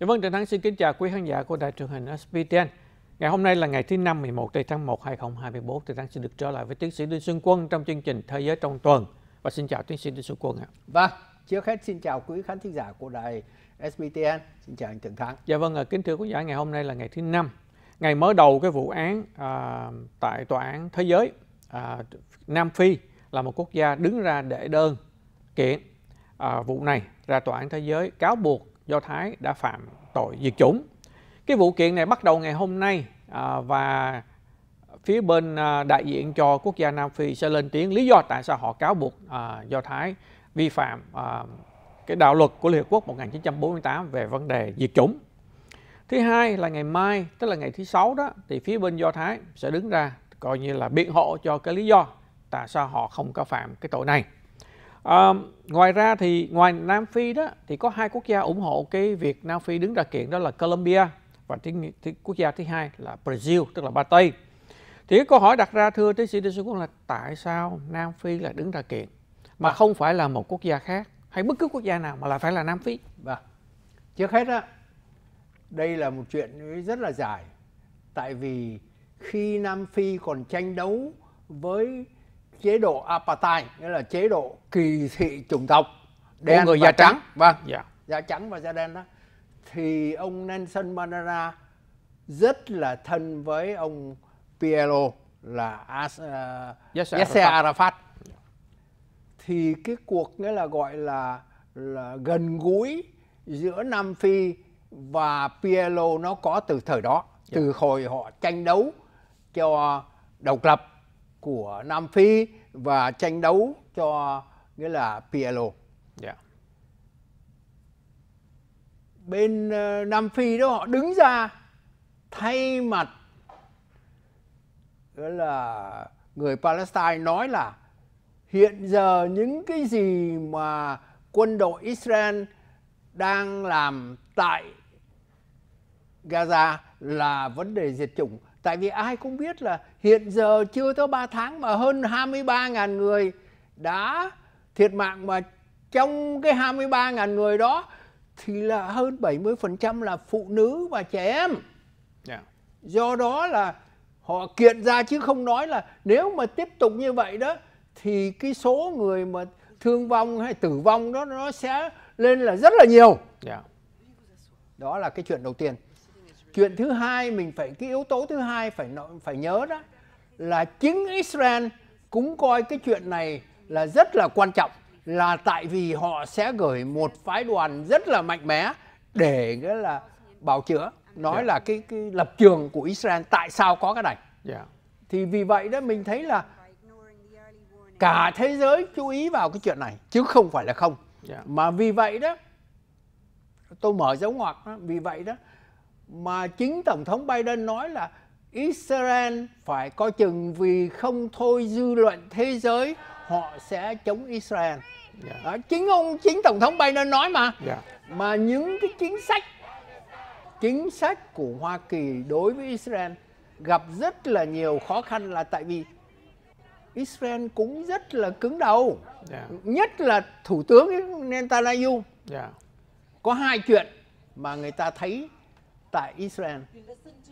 Dạ vâng, Trần Thắng xin kính chào quý khán giả của đài truyền hình SBTN. Ngày hôm nay là ngày thứ năm 11 tây tháng 1 2024. Trần Thắng xin được trở lại với tiến sĩ Đinh Xuân Quân trong chương trình Thế giới trong tuần. Và xin chào tiến sĩ Đinh Xuân Quân ạ. Vâng, trước hết xin chào quý khán thính giả của đài SBTN. Xin chào anh Trần Thắng. Dạ vâng, kính thưa quý giả, ngày hôm nay là ngày thứ năm. Ngày mở đầu cái vụ án à, tại Tòa án Thế giới, à, Nam Phi là một quốc gia đứng ra đệ đơn kiện à, vụ này ra Tòa án Thế giới cáo buộc Do Thái đã phạm tội diệt chủng. Cái vụ kiện này bắt đầu ngày hôm nay à, và phía bên à, đại diện cho quốc gia Nam Phi sẽ lên tiếng lý do tại sao họ cáo buộc à, Do Thái vi phạm cái đạo luật của Liên Hợp Quốc 1948 về vấn đề diệt chủng. Thứ hai là ngày mai, tức là ngày thứ sáu đó, thì phía bên Do Thái sẽ đứng ra coi như là biện hộ cho cái lý do tại sao họ không có phạm cái tội này. À, ngoài ra thì ngoài Nam Phi đó thì có hai quốc gia ủng hộ cái việc Nam Phi đứng ra kiện đó là Colombia và tiếng, tiếng quốc gia thứ hai là Brazil tức là Ba Tây. Thì cái câu hỏi đặt ra thưa tiến sĩ Đinh Xuân Quân là tại sao Nam Phi là đứng ra kiện mà à. không phải là một quốc gia khác hay bất cứ quốc gia nào mà là phải là Nam Phi? Vâng. Trước hết á, đây là một chuyện rất là dài. Tại vì khi Nam Phi còn tranh đấu với chế độ apartheid nghĩa là chế độ kỳ thị chủng tộc đen Của người da trắng. vâng yeah. Dạ. da trắng và da đen đó thì ông Nelson Mandela rất là thân với ông PLO là As, uh, Yasser, Yasser Arafat. Arafat dạ. thì cái cuộc nghĩa là gọi là là gần gũi giữa Nam Phi và PLO nó có từ thời đó yeah. Dạ. từ hồi họ tranh đấu cho độc lập của Nam Phi và tranh đấu cho nghĩa là PLO. Yeah. Dạ. Bên uh, Nam Phi đó họ đứng ra thay mặt đó là người Palestine nói là hiện giờ những cái gì mà quân đội Israel đang làm tại Gaza là vấn đề diệt chủng tại vì ai cũng biết là hiện giờ chưa tới 3 tháng mà hơn 23.000 người đã thiệt mạng mà trong cái 23.000 người đó thì là hơn 70% là phụ nữ và trẻ em. Yeah. Do đó là họ kiện ra chứ không nói là nếu mà tiếp tục như vậy đó thì cái số người mà thương vong hay tử vong đó nó sẽ lên là rất là nhiều. Yeah. Đó là cái chuyện đầu tiên chuyện thứ hai mình phải cái yếu tố thứ hai phải phải nhớ đó là chính Israel cũng coi cái chuyện này là rất là quan trọng là tại vì họ sẽ gửi một phái đoàn rất là mạnh mẽ để nghĩa là bảo chữa nói yeah. Dạ. là cái cái lập trường của Israel tại sao có cái này yeah. Dạ. thì vì vậy đó mình thấy là cả thế giới chú ý vào cái chuyện này chứ không phải là không yeah. Dạ. mà vì vậy đó tôi mở dấu ngoặc đó, vì vậy đó mà chính tổng thống Biden nói là Israel phải coi chừng vì không thôi dư luận thế giới họ sẽ chống Israel. Yeah. Dạ. Đó, chính ông chính tổng thống Biden nói mà. Yeah. Dạ. Mà những cái chính sách chính sách của Hoa Kỳ đối với Israel gặp rất là nhiều khó khăn là tại vì Israel cũng rất là cứng đầu. Yeah. Dạ. Nhất là thủ tướng Netanyahu. Yeah. Có hai chuyện mà người ta thấy tại Israel.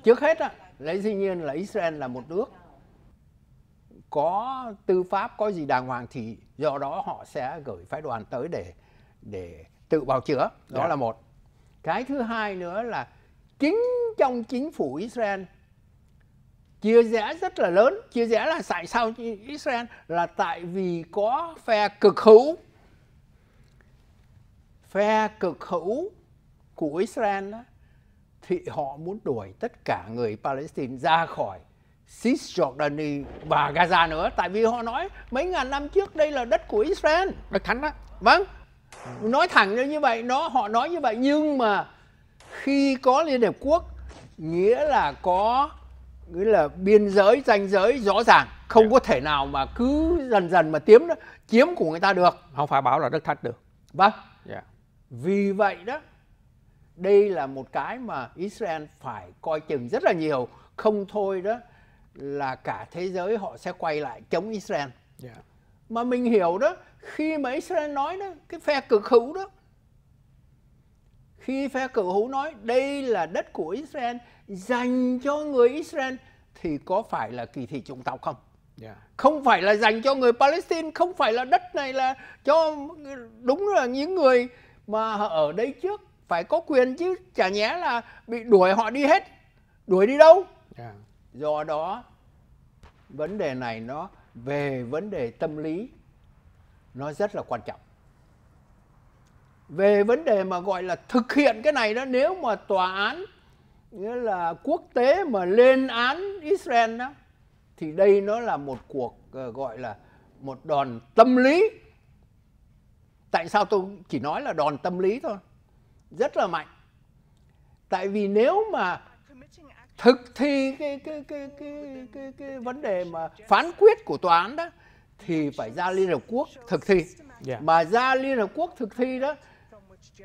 Trước hết, lấy dĩ nhiên là Israel là một nước có tư pháp, có gì đàng hoàng thì do đó họ sẽ gửi phái đoàn tới để để tự bào chữa. Đó yeah. Dạ. là một. Cái thứ hai nữa là chính trong chính phủ Israel chia rẽ rất là lớn chia rẽ là tại sao Israel là tại vì có phe cực hữu phe cực hữu của Israel đó thì họ muốn đuổi tất cả người Palestine ra khỏi Cisjordani và Gaza nữa tại vì họ nói mấy ngàn năm trước đây là đất của Israel đất thánh đó vâng nói thẳng như vậy nó họ nói như vậy nhưng mà khi có Liên Hiệp Quốc nghĩa là có nghĩa là biên giới ranh giới rõ ràng không yeah. Dạ. có thể nào mà cứ dần dần mà tiếm chiếm của người ta được không phải bảo là đất thánh được vâng yeah. Dạ. vì vậy đó đây là một cái mà Israel phải coi chừng rất là nhiều không thôi đó là cả thế giới họ sẽ quay lại chống Israel yeah. Dạ. mà mình hiểu đó khi mà Israel nói đó cái phe cực hữu đó khi phe cực hữu nói đây là đất của Israel dành cho người Israel thì có phải là kỳ thị chủng tộc không Yeah. Dạ. không phải là dành cho người Palestine không phải là đất này là cho đúng là những người mà ở đây trước phải có quyền chứ chả nhẽ là bị đuổi họ đi hết đuổi đi đâu yeah. À. do đó vấn đề này nó về vấn đề tâm lý nó rất là quan trọng về vấn đề mà gọi là thực hiện cái này đó nếu mà tòa án nghĩa là quốc tế mà lên án Israel đó thì đây nó là một cuộc ờ, gọi là một đòn tâm lý tại sao tôi chỉ nói là đòn tâm lý thôi rất là mạnh tại vì nếu mà thực thi cái cái cái cái cái, cái vấn đề mà phán quyết của tòa án đó thì phải ra Liên Hợp Quốc thực thi yeah. mà ra Liên Hợp Quốc thực thi đó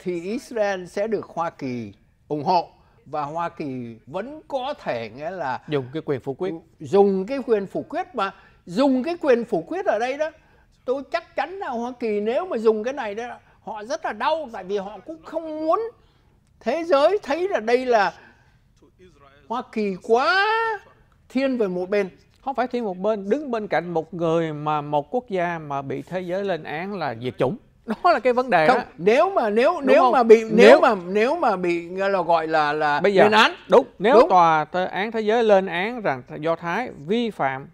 thì Israel sẽ được Hoa Kỳ ủng hộ và Hoa Kỳ vẫn có thể nghĩa là dùng cái quyền phủ quyết dùng cái quyền phủ quyết mà dùng cái quyền phủ quyết ở đây đó tôi chắc chắn là Hoa Kỳ nếu mà dùng cái này đó họ rất là đau tại vì họ cũng không muốn thế giới thấy là đây là Hoa Kỳ quá thiên về một bên không phải thiên một bên đứng bên cạnh một người mà một quốc gia mà bị thế giới lên án là diệt chủng đó là cái vấn đề không, đó. nếu mà nếu đúng nếu không? mà bị nếu, nếu mà nếu mà bị là gọi là là bây giờ lên án đúng nếu đúng. tòa án thế giới lên án rằng do thái vi phạm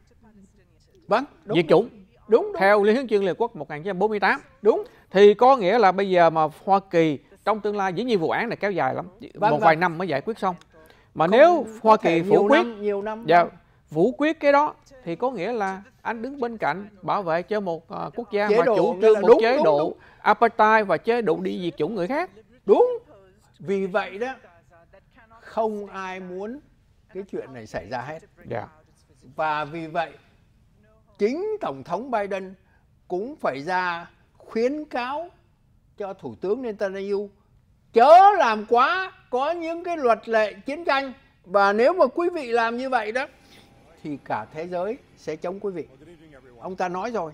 vâng diệt chủng đúng, đúng theo liên hiến chương liên quốc 1948 đúng thì có nghĩa là bây giờ mà Hoa Kỳ trong tương lai dĩ nhiên vụ án này kéo dài lắm vâng, một vâng. vài năm mới giải quyết xong mà Không, nếu Hoa Kỳ phủ quyết năm, nhiều năm dạ, vâng. phủ quyết cái đó thì có nghĩa là anh đứng bên cạnh bảo vệ cho một uh, quốc gia chế mà độ, chủ trương một đúng, chế đúng, độ đúng. apartheid và chế độ đi diệt chủng người khác đúng vì vậy đó không ai muốn cái chuyện này xảy ra hết dạ. và vì vậy chính tổng thống Biden cũng phải ra khuyến cáo cho Thủ tướng Netanyahu chớ làm quá có những cái luật lệ chiến tranh và nếu mà quý vị làm như vậy đó thì cả thế giới sẽ chống quý vị. Ông ta nói rồi.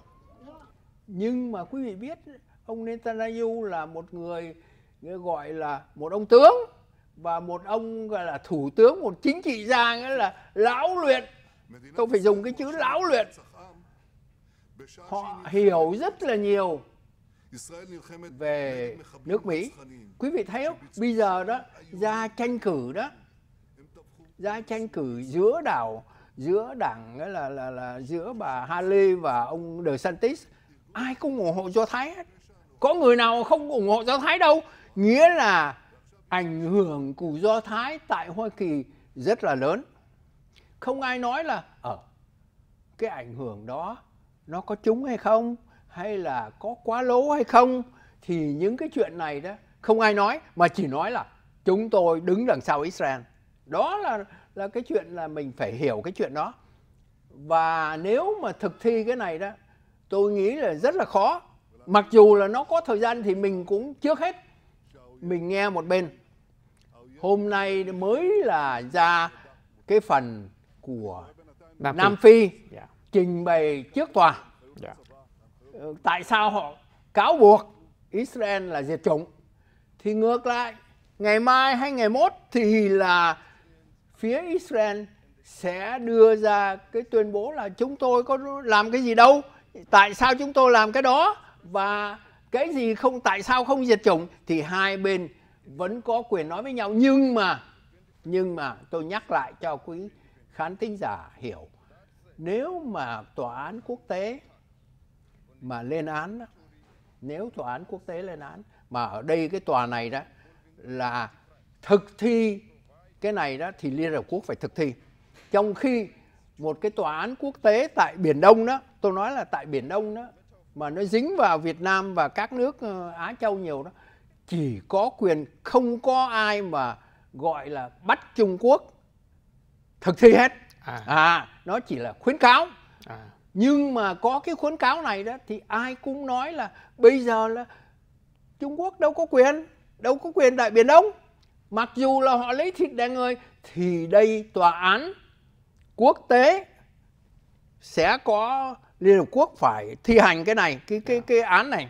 Nhưng mà quý vị biết ông Netanyahu là một người gọi là một ông tướng và một ông gọi là thủ tướng một chính trị gia nghĩa là lão luyện tôi phải dùng cái chữ lão luyện họ hiểu rất là nhiều về nước Mỹ. Quý vị thấy không? Bây giờ đó, ra tranh cử đó, ra tranh cử giữa đảo, giữa đảng là, là, là, là giữa bà Haley và ông DeSantis, ai cũng ủng hộ Do Thái hết. Có người nào không ủng hộ Do Thái đâu. Nghĩa là ảnh hưởng của Do Thái tại Hoa Kỳ rất là lớn. Không ai nói là ở ờ, cái ảnh hưởng đó nó có trúng hay không hay là có quá lố hay không thì những cái chuyện này đó không ai nói mà chỉ nói là chúng tôi đứng đằng sau Israel đó là là cái chuyện là mình phải hiểu cái chuyện đó và nếu mà thực thi cái này đó tôi nghĩ là rất là khó mặc dù là nó có thời gian thì mình cũng trước hết mình nghe một bên hôm nay mới là ra cái phần của Nam, Phi, dạ. trình bày trước tòa Ờ, tại sao họ cáo buộc Israel là diệt chủng thì ngược lại ngày mai hay ngày mốt thì là phía Israel sẽ đưa ra cái tuyên bố là chúng tôi có làm cái gì đâu tại sao chúng tôi làm cái đó và cái gì không tại sao không diệt chủng thì hai bên vẫn có quyền nói với nhau nhưng mà nhưng mà tôi nhắc lại cho quý khán thính giả hiểu nếu mà tòa án quốc tế mà lên án đó. nếu tòa án quốc tế lên án mà ở đây cái tòa này đó là thực thi cái này đó thì liên hợp quốc phải thực thi trong khi một cái tòa án quốc tế tại biển đông đó tôi nói là tại biển đông đó mà nó dính vào việt nam và các nước ờ, á châu nhiều đó chỉ có quyền không có ai mà gọi là bắt trung quốc thực thi hết à, à nó chỉ là khuyến cáo à nhưng mà có cái khuyến cáo này đó thì ai cũng nói là bây giờ là Trung Quốc đâu có quyền đâu có quyền đại biển Đông mặc dù là họ lấy thịt đàn người thì đây tòa án quốc tế sẽ có Liên Hợp Quốc phải thi hành cái này cái cái dạ. cái án này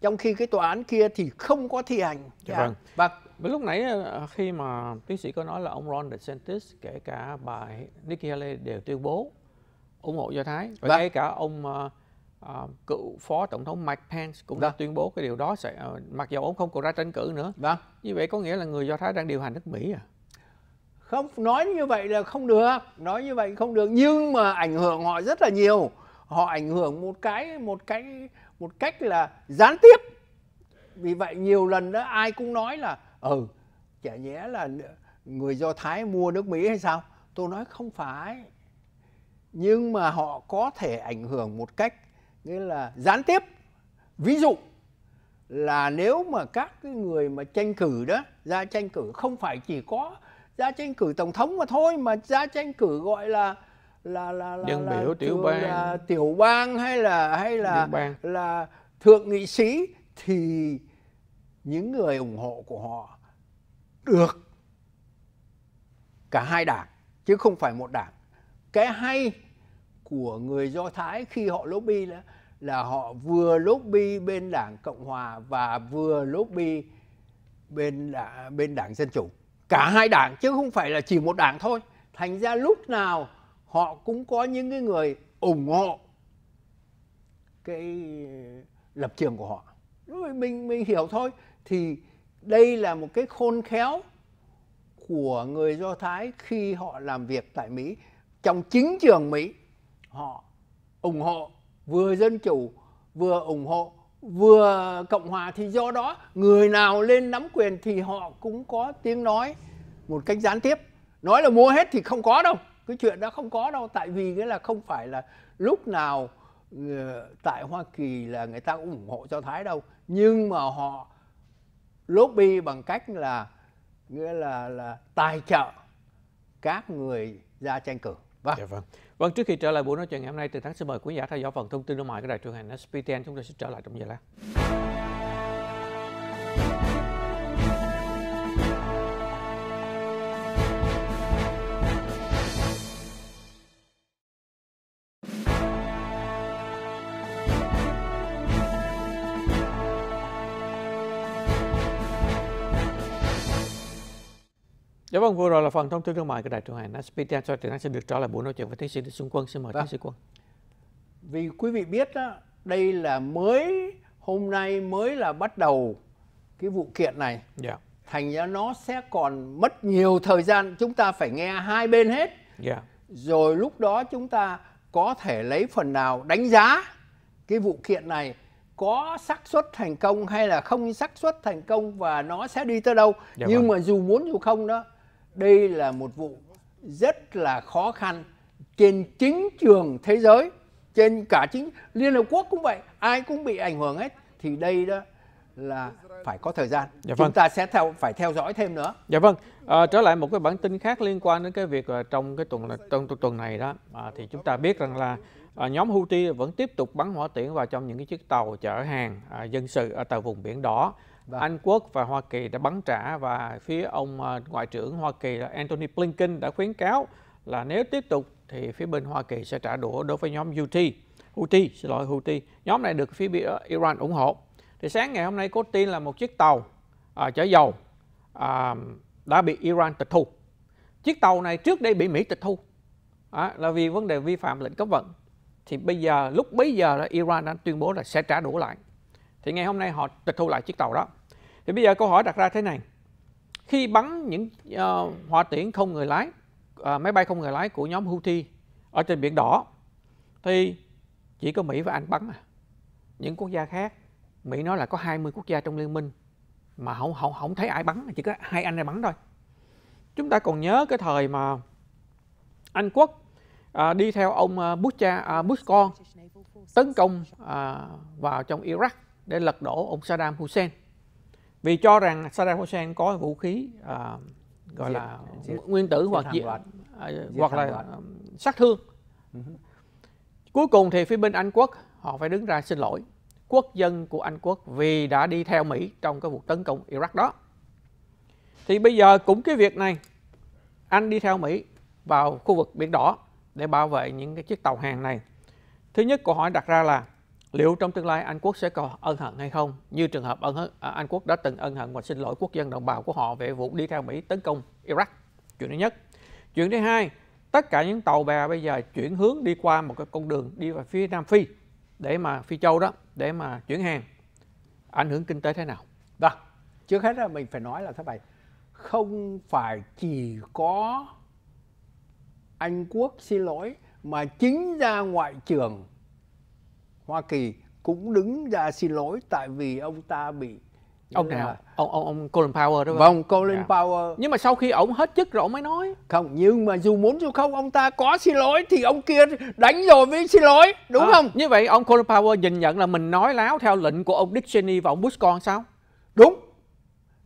trong khi cái tòa án kia thì không có thi hành dạ, dạ vâng. vâng. và lúc nãy ờ, khi mà tiến sĩ có nói là ông Ron DeSantis kể cả bà Nikki Haley đều tuyên bố ủng hộ do thái và vâng. ngay cả ông uh, uh, cựu phó tổng thống Mike Pence cũng đã vâng. tuyên bố cái điều đó sẽ uh, mặc dù ông không còn ra tranh cử nữa vâng. như vậy có nghĩa là người do thái đang điều hành nước mỹ à không nói như vậy là không được nói như vậy không được nhưng mà ảnh hưởng họ rất là nhiều họ ảnh hưởng một cái một cái một cách là gián tiếp vì vậy nhiều lần đó ai cũng nói là ừ chả nhẽ là người do thái mua nước mỹ hay sao tôi nói không phải nhưng mà họ có thể ảnh hưởng một cách nghĩa là gián tiếp ví dụ là nếu mà các cái người mà tranh cử đó ra tranh cử không phải chỉ có ra tranh cử tổng thống mà thôi mà ra tranh cử gọi là là là, là dân biểu là, tiểu bang là tiểu bang hay là hay là là thượng nghị sĩ thì những người ủng hộ của họ được cả hai đảng chứ không phải một đảng cái hay của người do thái khi họ lobby là là họ vừa lobby bên đảng cộng hòa và vừa lobby bên đảng, bên đảng dân chủ cả hai đảng chứ không phải là chỉ một đảng thôi thành ra lúc nào họ cũng có những cái người ủng hộ cái lập trường của họ mình mình hiểu thôi thì đây là một cái khôn khéo của người do thái khi họ làm việc tại mỹ trong chính trường Mỹ họ ủng hộ vừa dân chủ vừa ủng hộ vừa cộng hòa thì do đó người nào lên nắm quyền thì họ cũng có tiếng nói một cách gián tiếp nói là mua hết thì không có đâu cái chuyện đó không có đâu tại vì cái là không phải là lúc nào ờ, tại Hoa Kỳ là người ta cũng ủng hộ cho Thái đâu nhưng mà họ lobby bằng cách là nghĩa là là tài trợ các người ra tranh cử Vâng. Dạ, vâng. Vâng, trước khi trở lại buổi nói chuyện ngày hôm nay, từ tháng xin mời quý giả theo dõi phần thông tin thương mại của đài truyền hình SPTN. Chúng tôi sẽ trở lại trong giờ lát. Dạ vâng, vừa rồi là phần thông tin thương mại của Đài truyền hình SPTN cho tiếng Anh sẽ được trở lại buổi nói chuyện với tiến sĩ Đinh Xuân Quân. Xin mời vâng. tiến sĩ Quân. Vì quý vị biết đó, đây là mới hôm nay mới là bắt đầu cái vụ kiện này. Dạ. Thành ra nó sẽ còn mất nhiều thời gian chúng ta phải nghe hai bên hết. Dạ. Rồi lúc đó chúng ta có thể lấy phần nào đánh giá cái vụ kiện này có xác suất thành công hay là không xác suất thành công và nó sẽ đi tới đâu dạ nhưng vâng. mà dù muốn dù không đó đây là một vụ rất là khó khăn trên chính trường thế giới trên cả chính liên hợp quốc cũng vậy ai cũng bị ảnh hưởng hết thì đây đó là phải có thời gian dạ vâng. chúng ta sẽ theo phải theo dõi thêm nữa dạ vâng à, trở lại một cái bản tin khác liên quan đến cái việc uh, trong cái tuần trong tuần này đó à, thì chúng ta biết rằng là à, nhóm Houthi vẫn tiếp tục bắn hỏa tiễn vào trong những cái chiếc tàu chở hàng à, dân sự ở tàu vùng biển đỏ Vâng. Anh Quốc và Hoa Kỳ đã bắn trả và phía ông ờ, Ngoại trưởng Hoa Kỳ là Antony Blinken đã khuyến cáo là nếu tiếp tục thì phía bên Hoa Kỳ sẽ trả đũa đối với nhóm Houthi. Houthi, xin lỗi Houthi. Nhóm này được phía Iran ủng hộ. Thì sáng ngày hôm nay có tin là một chiếc tàu à, chở dầu à, đã bị Iran tịch thu. Chiếc tàu này trước đây bị Mỹ tịch thu à, là vì vấn đề vi phạm lệnh cấm vận. Thì bây giờ lúc bấy giờ là Iran đã tuyên bố là sẽ trả đũa lại thì ngày hôm nay họ tịch thu lại chiếc tàu đó thì bây giờ câu hỏi đặt ra thế này khi bắn những uh, hỏa tiễn không người lái uh, máy bay không người lái của nhóm Houthi ở trên biển đỏ thì chỉ có Mỹ và Anh bắn à những quốc gia khác Mỹ nói là có 20 quốc gia trong liên minh mà không không không thấy ai bắn chỉ có hai anh này bắn thôi chúng ta còn nhớ cái thời mà Anh quốc uh, đi theo ông Bush cha uh, Bush con tấn công uh, vào trong Iraq để lật đổ ông Saddam Hussein vì cho rằng Saddam Hussein có vũ khí à, gọi diệt, là diệt, nguyên tử diệt hoặc diệt, loạt. diệt à, hoặc là loạt. sát thương uh-huh. cuối cùng thì phía bên Anh quốc họ phải đứng ra xin lỗi quốc dân của Anh quốc vì đã đi theo Mỹ trong cái cuộc tấn công Iraq đó thì bây giờ cũng cái việc này Anh đi theo Mỹ vào khu vực biển đỏ để bảo vệ những cái chiếc tàu hàng này thứ nhất câu hỏi đặt ra là Liệu trong tương lai Anh Quốc sẽ còn ân hận hay không? Như trường hợp ân à, Anh Quốc đã từng ân hận và xin lỗi quốc dân đồng bào của họ về vụ đi theo Mỹ tấn công Iraq. Chuyện thứ nhất. Chuyện thứ hai, tất cả những tàu bè bây giờ chuyển hướng đi qua một cái con đường đi vào phía Nam Phi để mà Phi Châu đó để mà chuyển hàng ảnh hưởng kinh tế thế nào? Vâng, trước hết là mình phải nói là thế này, không phải chỉ có Anh Quốc xin lỗi mà chính ra ngoại trưởng Hoa Kỳ cũng đứng ra xin lỗi tại vì ông ta bị ông nào là... ông ông ông Colin Powell đó vâng Colin yeah. Dạ. Powell nhưng mà sau khi ông hết chức rồi ông mới nói không nhưng mà dù muốn dù không ông ta có xin lỗi thì ông kia đánh rồi mới xin lỗi đúng à, không như vậy ông Colin Powell nhìn nhận là mình nói láo theo lệnh của ông Dick Cheney và ông Bush con sao đúng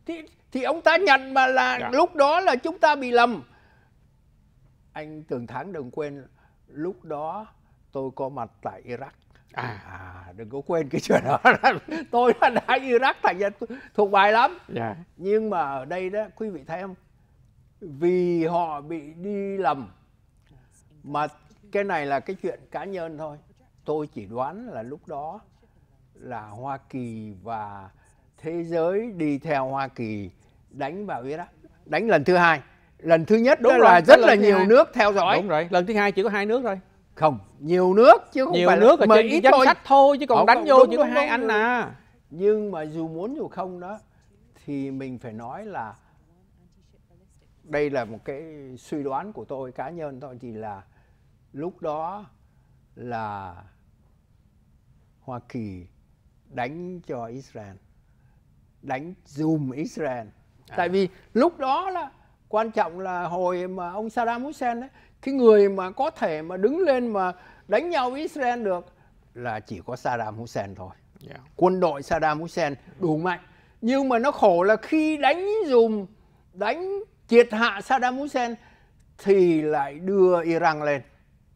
thì thì ông ta nhận mà là yeah. Dạ. lúc đó là chúng ta bị lầm anh Tường Thắng đừng quên lúc đó tôi có mặt tại Iraq À. à, đừng có quên cái chuyện đó tôi đã, đã iraq thành ra thuộc bài lắm yeah. Dạ. nhưng mà ở đây đó quý vị thấy không vì họ bị đi lầm mà cái này là cái chuyện cá nhân thôi tôi chỉ đoán là lúc đó là hoa kỳ và thế giới đi theo hoa kỳ đánh vào iraq đánh lần thứ hai lần thứ nhất đúng rồi, rất là, là nhiều hai. nước theo dõi đúng rồi lần thứ hai chỉ có hai nước thôi không nhiều nước chứ không nhiều phải nước là mà trên ít danh thôi. sách thôi chứ còn Ở đánh vô chỉ có hai anh à nhưng mà dù muốn dù không đó thì mình phải nói là đây là một cái suy đoán của tôi cá nhân thôi thì là lúc đó là Hoa Kỳ đánh cho Israel đánh zoom Israel à. tại vì lúc đó là quan trọng là hồi mà ông Saddam Hussein ấy, cái người mà có thể mà đứng lên mà đánh nhau với Israel được là chỉ có Saddam Hussein thôi. Yeah. Quân đội Saddam Hussein đủ mạnh. Nhưng mà nó khổ là khi đánh dùm, đánh triệt hạ Saddam Hussein thì lại đưa Iran lên.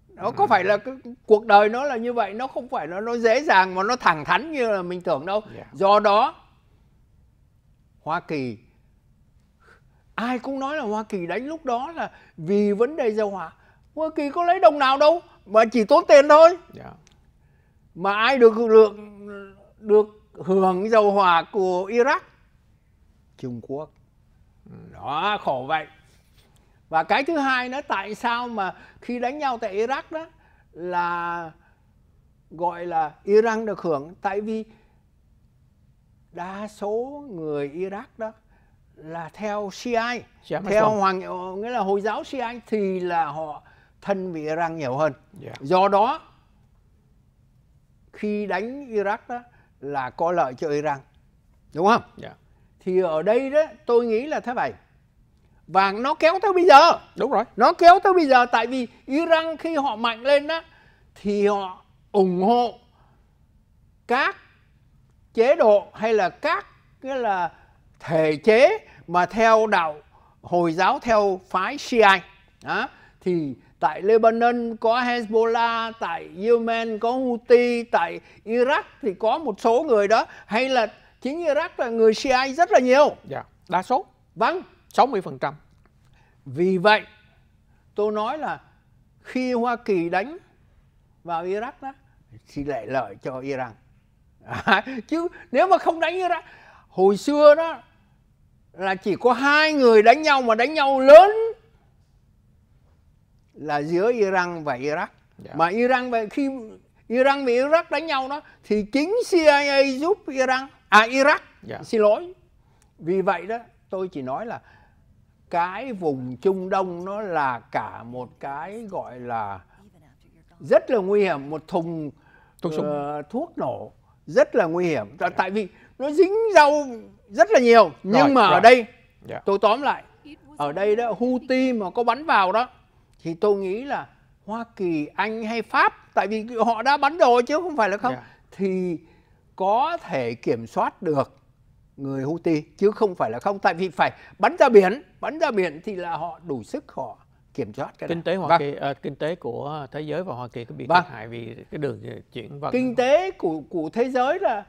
Nó có phải là cái, cuộc đời nó là như vậy, nó không phải là nó dễ dàng mà nó thẳng thắn như là mình tưởng đâu. Yeah. Do đó Hoa Kỳ ai cũng nói là Hoa Kỳ đánh lúc đó là vì vấn đề dầu hỏa Hoa Kỳ có lấy đồng nào đâu mà chỉ tốn tiền thôi yeah. Dạ. mà ai được được được hưởng dầu hỏa của Iraq Trung Quốc đó khổ vậy và cái thứ hai nữa tại sao mà khi đánh nhau tại Iraq đó là gọi là Iran được hưởng tại vì đa số người Iraq đó là theo Shia, yeah, theo hoàng ờ, nghĩa là hồi giáo Shia thì là họ thân vị Iran nhiều hơn. Yeah. Dạ. Do đó khi đánh Iraq đó là có lợi cho Iran. Đúng không? Yeah. Dạ. Thì ở đây đó tôi nghĩ là thế này. Và nó kéo tới bây giờ. Đúng rồi. Nó kéo tới bây giờ tại vì Iran khi họ mạnh lên đó thì họ ủng hộ các chế độ hay là các cái là thể chế mà theo đạo Hồi giáo theo phái Shia đó, thì tại Lebanon có Hezbollah, tại Yemen có Houthi, tại Iraq thì có một số người đó hay là chính Iraq là người Shia rất là nhiều. Dạ, đa số. Vâng, 60%. Vì vậy tôi nói là khi Hoa Kỳ đánh vào Iraq đó thì lại lợi cho Iran. À, chứ nếu mà không đánh Iraq hồi xưa đó là chỉ có hai người đánh nhau mà đánh nhau lớn là giữa Iran và Iraq. Yeah. Dạ. Mà Iran và khi Iran và Iraq đánh nhau đó thì chính CIA giúp Iran à Iraq yeah. Dạ. xin lỗi. Vì vậy đó tôi chỉ nói là cái vùng Trung Đông nó là cả một cái gọi là rất là nguy hiểm một thùng thuốc, uh, thuốc nổ rất là nguy hiểm yeah. Dạ. tại vì nó dính rau rất là nhiều rồi, nhưng mà rồi. ở đây yeah. Dạ. tôi tóm lại ở đây đó Houthi mà có bắn vào đó thì tôi nghĩ là Hoa Kỳ, Anh hay Pháp tại vì họ đã bắn rồi chứ không phải là không yeah. Dạ. thì có thể kiểm soát được người Houthi chứ không phải là không tại vì phải bắn ra biển bắn ra biển thì là họ đủ sức họ kiểm soát cái kinh tế Hoa vâng. Kỳ à, kinh tế của thế giới và Hoa Kỳ có bị vâng. thiệt hại vì cái đường chuyển vận kinh tế của của thế giới là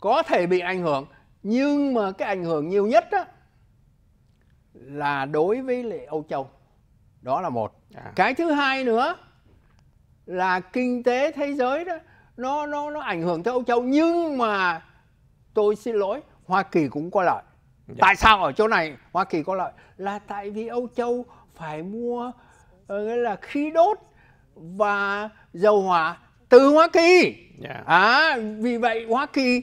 có thể bị ảnh hưởng nhưng mà cái ảnh hưởng nhiều nhất đó là đối với lại Âu Châu đó là một à. cái thứ hai nữa là kinh tế thế giới đó nó nó nó ảnh hưởng tới Âu Châu nhưng mà tôi xin lỗi Hoa Kỳ cũng có lợi dạ. tại sao ở chỗ này Hoa Kỳ có lợi là tại vì Âu Châu phải mua ờ, là khí đốt và dầu hỏa từ Hoa Kỳ yeah. Dạ. à vì vậy Hoa Kỳ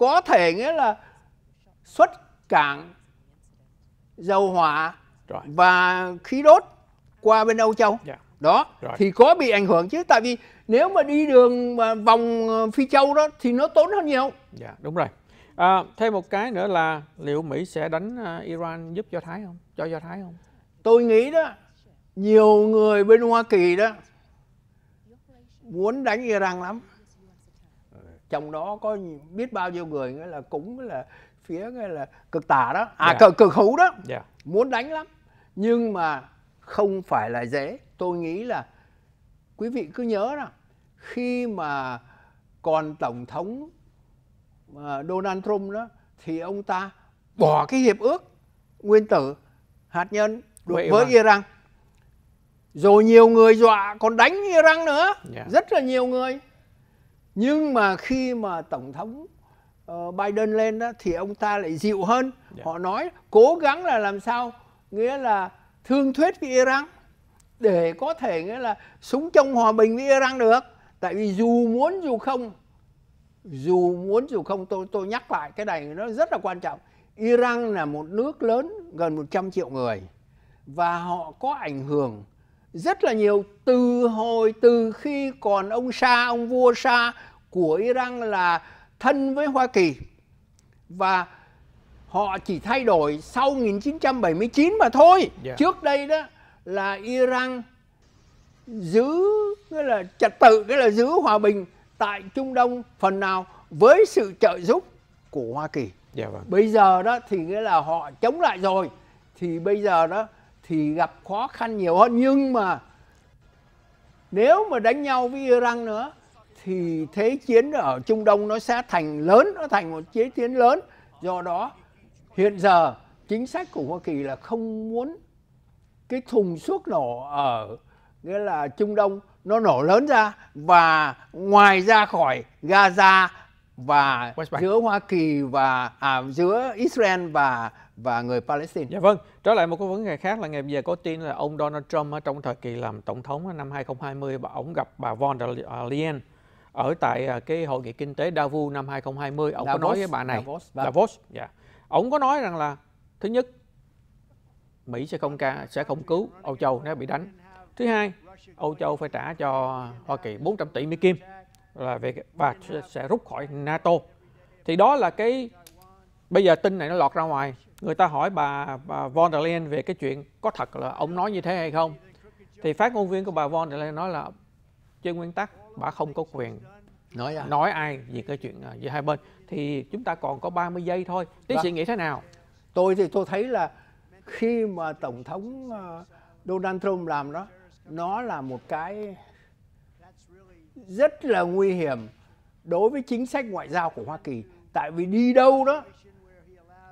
có thể nghĩa là xuất cảng dầu hỏa rồi. và khí đốt qua bên Âu Châu. Yeah. Dạ. Đó, rồi. thì có bị ảnh hưởng chứ tại vì nếu mà đi đường mà vòng ờ, Phi Châu đó thì nó tốn hơn nhiều. Dạ, yeah, đúng rồi. À, thêm một cái nữa là liệu Mỹ sẽ đánh ờ, Iran giúp Do Thái không? Cho Do Thái không? Tôi nghĩ đó nhiều người bên Hoa Kỳ đó muốn đánh Iran lắm trong đó có biết bao nhiêu người nghĩa là cũng là phía nghĩa là cực tả đó à yeah. Dạ. cực cực hữu đó yeah. Dạ. muốn đánh lắm nhưng mà không phải là dễ tôi nghĩ là quý vị cứ nhớ là khi mà còn tổng thống à, Donald Trump đó thì ông ta bỏ cái hiệp ước nguyên tử hạt nhân với, với Iran rồi nhiều người dọa còn đánh Iran nữa yeah. Dạ. rất là nhiều người nhưng mà khi mà tổng thống uh, Biden lên đó thì ông ta lại dịu hơn yeah. Dạ. họ nói cố gắng là làm sao nghĩa là thương thuyết với Iran để có thể nghĩa là súng trong hòa bình với Iran được tại vì dù muốn dù không dù muốn dù không tôi tôi nhắc lại cái này nó rất là quan trọng Iran là một nước lớn gần 100 triệu người và họ có ảnh hưởng rất là nhiều từ hồi từ khi còn ông Sa ông vua Sa của Iran là thân với Hoa Kỳ và họ chỉ thay đổi sau 1979 mà thôi. Yeah. Dạ. Trước đây đó là Iran giữ nghĩa là trật tự cái là giữ hòa bình tại Trung Đông phần nào với sự trợ giúp của Hoa Kỳ. Yeah, dạ vâng. Bây giờ đó thì nghĩa là họ chống lại rồi thì bây giờ đó thì gặp khó khăn nhiều hơn nhưng mà nếu mà đánh nhau với Iran nữa thì thế chiến ở Trung Đông nó sẽ thành lớn nó thành một chế chiến lớn do đó hiện giờ chính sách của Hoa Kỳ là không muốn cái thùng thuốc nổ ở nghĩa là Trung Đông nó nổ lớn ra và ngoài ra khỏi Gaza và giữa Hoa Kỳ và à, giữa Israel và và người Palestine. Dạ vâng. Trở lại một cái vấn đề khác là ngày bây giờ có tin là ông Donald Trump ở trong thời kỳ làm tổng thống năm 2020 và ông gặp bà von der à, Leyen ở tại à, cái hội nghị kinh tế Davos năm 2020 ông Davos, có nói với bà này Davos, vâng. Davos dạ. Ông có nói rằng là thứ nhất Mỹ sẽ không ca sẽ không cứu Âu Châu nếu bị đánh. Thứ hai, Âu Châu phải trả cho Hoa Kỳ 400 tỷ Mỹ kim là về bà sẽ rút khỏi NATO thì đó là cái bây giờ tin này nó lọt ra ngoài người ta hỏi bà, bà von der Leyen về cái chuyện có thật là ông nói như thế hay không thì phát ngôn viên của bà von der Leyen nói là trên nguyên tắc bà không có quyền nói à? nói ai về cái chuyện à, giữa hai bên thì chúng ta còn có 30 giây thôi tiến sĩ vâng. nghĩ thế nào tôi thì tôi thấy là khi mà tổng thống à, Donald Trump làm đó nó là một cái rất là nguy hiểm đối với chính sách ngoại giao của Hoa Kỳ tại vì đi đâu đó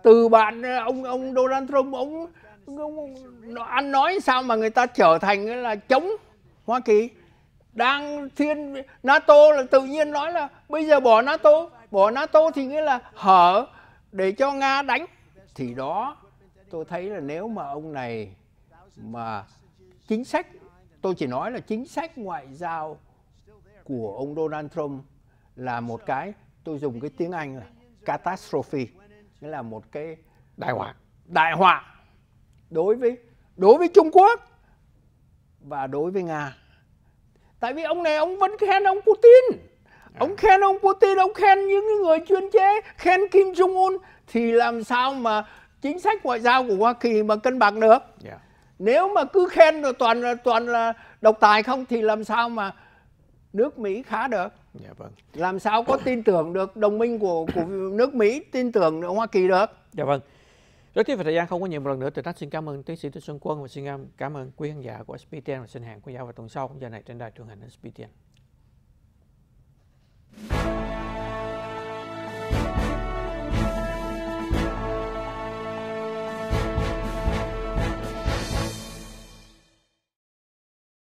từ bạn ông ông Donald Trump ông, ông nó ăn nói sao mà người ta trở thành là chống Hoa Kỳ đang thiên NATO là tự nhiên nói là bây giờ bỏ NATO bỏ NATO thì nghĩa là hở để cho Nga đánh thì đó tôi thấy là nếu mà ông này mà chính sách tôi chỉ nói là chính sách ngoại giao của ông Donald Trump là một cái tôi dùng cái tiếng Anh là catastrophe nghĩa là một cái đại họa đại họa đối với đối với Trung Quốc và đối với Nga tại vì ông này ông vẫn khen ông Putin à. ông khen ông Putin ông khen những người chuyên chế khen Kim Jong Un thì làm sao mà chính sách ngoại giao của Hoa Kỳ mà cân bằng được yeah. nếu mà cứ khen rồi toàn là toàn là độc tài không thì làm sao mà nước Mỹ khá được. Dạ vâng. Làm sao có tin tưởng được đồng minh của của nước Mỹ tin tưởng được Hoa Kỳ được? Dạ vâng. Rất tiếc về thời gian không có nhiều một lần nữa. Từ Tách xin cảm ơn tiến sĩ Trịnh Xuân Quân và xin cảm ơn quý khán giả của SBTN và xin hẹn quý giáo vào tuần sau giờ này trên đài truyền hình SBTN.